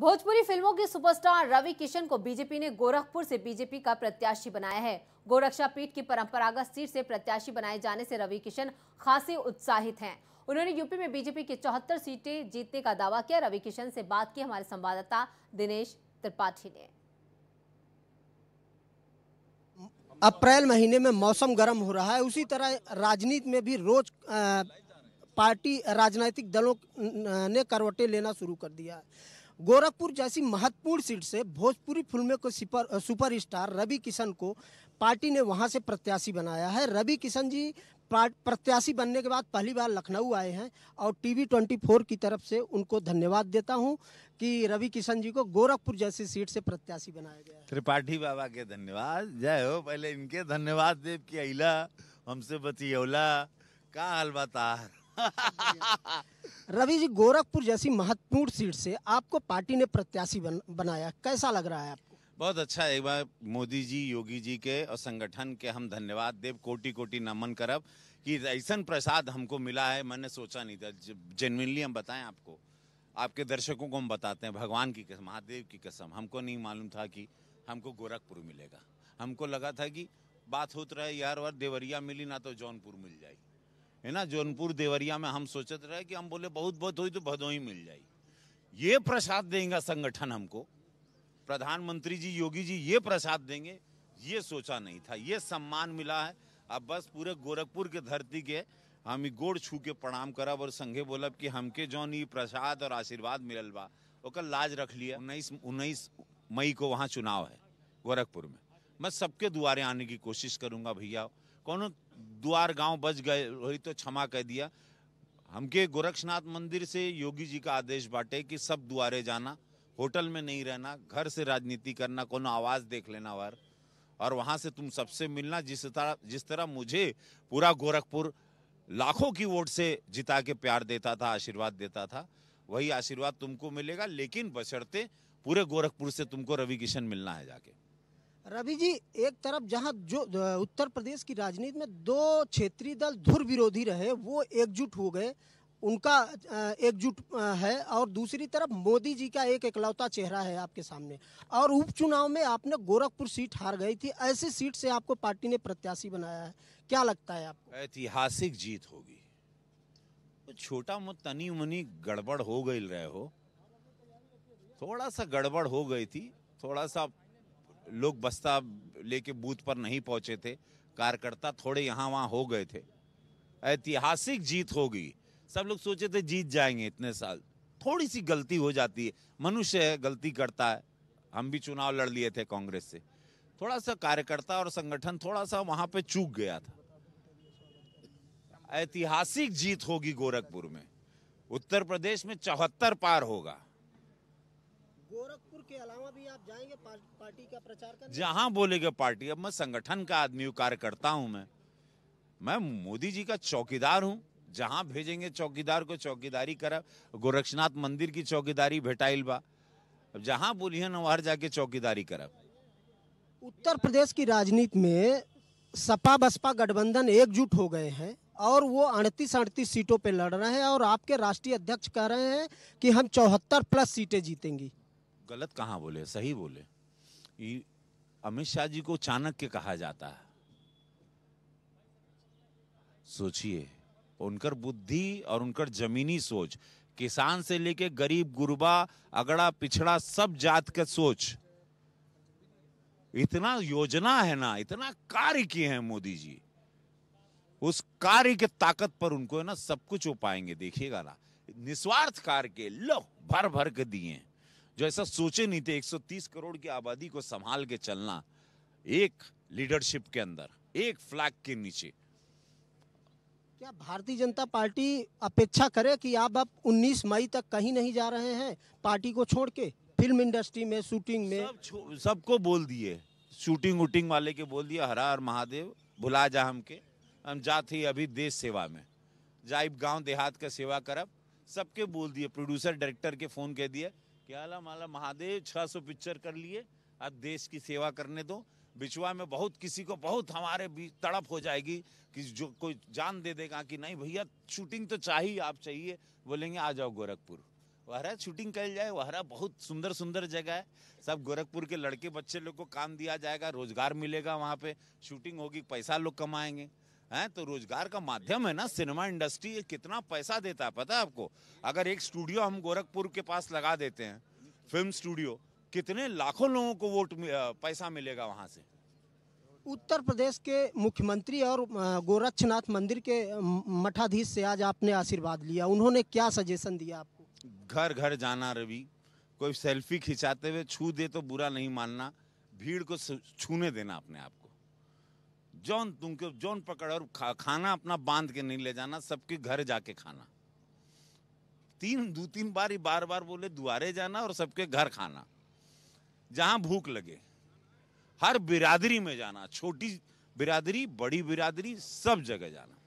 भोजपुरी फिल्मों के सुपरस्टार रवि किशन को बीजेपी ने गोरखपुर से बीजेपी का प्रत्याशी बनाया है गोरक्षा पीठ की परंपरागत सीट से प्रत्याशी बनाए जाने से रवि किशन खासे उत्साहित हैं उन्होंने यूपी में बीजेपी की चौहत्तर सीटें जीतने का दावा किया रवि किशन से बात की हमारे संवाददाता दिनेश त्रिपाठी ने अप्रैल महीने में मौसम गर्म हो रहा है उसी तरह राजनीति में भी रोज पार्टी राजनैतिक दलों ने करवटे लेना शुरू कर दिया है गोरखपुर जैसी महत्वपूर्ण सीट से भोजपुरी फिल्म को स्टार रवि किशन को पार्टी ने वहां से प्रत्याशी बनाया है रवि किशन जी प्रत्याशी बनने के बाद पहली बार लखनऊ आए हैं और टीवी 24 की तरफ से उनको धन्यवाद देता हूं कि रवि किशन जी को गोरखपुर जैसी सीट से प्रत्याशी बनाया गया त्रिपाठी बाबा के धन्यवाद जय हो पहले इनके धन्यवाद देव की अला हमसे बतियौला का हाल रवि जी गोरखपुर जैसी महत्वपूर्ण सीट से आपको पार्टी ने प्रत्याशी बन, बनाया कैसा लग रहा है आपको बहुत अच्छा एक बार मोदी जी योगी जी के और संगठन के हम धन्यवाद देव कोटि कोटि नमन करब कि ऐसा प्रसाद हमको मिला है मैंने सोचा नहीं था जेनविनली हम बताएं आपको आपके दर्शकों को हम बताते हैं भगवान की कसम महादेव की कसम हमको नहीं मालूम था कि हमको गोरखपुर मिलेगा हमको लगा था कि बात होत रहे यार वार देवरिया मिली ना तो जौनपुर मिल जाएगी है ना जौनपुर देवरिया में हम सोचते रहे कि हम बोले बहुत बहुत हुई तो भदोई मिल जाए ये प्रसाद देगा संगठन हमको प्रधानमंत्री जी योगी जी ये प्रसाद देंगे ये सोचा नहीं था ये सम्मान मिला है अब बस पूरे गोरखपुर के धरती के हम गोड़ छू के प्रणाम करब और संघे बोलब कि हमके जौन ये प्रसाद और आशीर्वाद मिलल बा ओकर लाज रख लिया उन्नीस उन्नीस मई को वहाँ चुनाव है गोरखपुर में मैं सबके दुआरे आने की कोशिश करूँगा भैया कौन द्वार गांव बच गए वही तो क्षमा कह दिया हमके गोरक्षनाथ मंदिर से योगी जी का आदेश बांटे कि सब द्वारे जाना होटल में नहीं रहना घर से राजनीति करना को आवाज़ देख लेना वार और वहां से तुम सबसे मिलना जिस तरह जिस तरह मुझे पूरा गोरखपुर लाखों की वोट से जिता के प्यार देता था आशीर्वाद देता था वही आशीर्वाद तुमको मिलेगा लेकिन बशर्ते पूरे गोरखपुर से तुमको रवि किशन मिलना है जाके रवि जी एक तरफ जहां जो उत्तर प्रदेश की राजनीति में दो क्षेत्रीय दल धुर विरोधी रहे वो एकजुट हो गए उनका एकजुट है और दूसरी तरफ मोदी जी का एक इकलौता चेहरा है आपके सामने और उपचुनाव में आपने गोरखपुर सीट हार गई थी ऐसी सीट से आपको पार्टी ने प्रत्याशी बनाया है क्या लगता है आपको ऐतिहासिक जीत होगी तो छोटा मोट तनी मनी गड़बड़ हो गई रहे हो थोड़ा सा गड़बड़ हो गई थी थोड़ा सा लोग बस्ता लेके बूथ पर नहीं पहुंचे थे कार्यकर्ता थोड़े यहाँ वहाँ हो गए थे ऐतिहासिक जीत होगी सब लोग सोचे थे जीत जाएंगे इतने साल थोड़ी सी गलती हो जाती है मनुष्य है गलती करता है हम भी चुनाव लड़ लिए थे कांग्रेस से थोड़ा सा कार्यकर्ता और संगठन थोड़ा सा वहाँ पे चूक गया था ऐतिहासिक जीत होगी गोरखपुर में उत्तर प्रदेश में चौहत्तर पार होगा गोरखपुर के अलावा भी आप जाएंगे पार्टी का प्रचार करने जहां बोलेगा पार्टी अब मैं संगठन का आदमी हूँ कार्यकर्ता हूँ मैं मैं मोदी जी का चौकीदार हूँ जहां भेजेंगे चौकीदार को चौकीदारी कर गोरक्षनाथ मंदिर की चौकीदारी भेटाइल बा अब जहां बोलिए ना वहां जाके चौकीदारी कर उत्तर प्रदेश की राजनीति में सपा बसपा गठबंधन एकजुट हो गए हैं और वो अड़तीस अड़तीस सीटों पे लड़ रहे हैं और आपके राष्ट्रीय अध्यक्ष कह रहे हैं कि हम चौहत्तर प्लस सीटें जीतेंगी गलत कहाँ बोले सही बोले अमित शाह जी को चाणक्य कहा जाता है सोचिए उनकर बुद्धि और उनकर जमीनी सोच किसान से लेके गरीब गुरबा अगड़ा पिछड़ा सब जात का सोच इतना योजना है ना इतना कार्य किए हैं मोदी जी उस कार्य के ताकत पर उनको है ना सब कुछ हो पाएंगे देखिएगा ना निस्वार्थ कार्य के लो भर भर के दिए हैं जो ऐसा सोचे नहीं थे 130 करोड़ की आबादी को संभाल के चलना एक लीडरशिप के अंदर एक फ्लैग के नीचे क्या भारतीय जनता पार्टी अपेक्षा करे कि आप अब 19 मई तक कहीं नहीं जा रहे हैं पार्टी को छोड़ के फिल्म इंडस्ट्री में शूटिंग में सबको सब बोल दिए शूटिंग वूटिंग वाले के बोल दिए हरा और महादेव भुला जा हम के हम जाते अभी देश सेवा में जाइब गांव देहात का सेवा करब सबके बोल दिए प्रोड्यूसर डायरेक्टर के फ़ोन कह दिया क्या माला महादेव 600 पिक्चर कर लिए अब देश की सेवा करने दो बिचवा में बहुत किसी को बहुत हमारे बीच तड़प हो जाएगी कि जो कोई जान दे देगा कि नहीं भैया शूटिंग तो चाहिए आप चाहिए बोलेंगे आ जाओ गोरखपुर वहरा शूटिंग कर जाए वहरा बहुत सुंदर सुंदर जगह है सब गोरखपुर के लड़के बच्चे लोग को काम दिया जाएगा रोजगार मिलेगा वहाँ पे शूटिंग होगी पैसा लोग कमाएंगे है तो रोजगार का माध्यम है ना सिनेमा इंडस्ट्री कितना पैसा देता है पता है आपको अगर एक स्टूडियो हम गोरखपुर के पास लगा देते हैं फिल्म स्टूडियो कितने लाखों लोगों को वोट पैसा मिलेगा वहाँ से उत्तर प्रदेश के मुख्यमंत्री और गोरक्षनाथ मंदिर के मठाधीश से आज आपने आशीर्वाद लिया उन्होंने क्या सजेशन दिया आपको घर घर जाना रवि कोई सेल्फी खिंचाते हुए छू दे तो बुरा नहीं मानना भीड़ को छूने देना अपने आप जौन तुम जौन पकड़ और खा, खाना अपना बांध के नहीं ले जाना सबके घर जाके खाना तीन दो तीन बार ही बार बार बोले दुआरे जाना और सबके घर खाना जहां भूख लगे हर बिरादरी में जाना छोटी बिरादरी बड़ी बिरादरी सब जगह जाना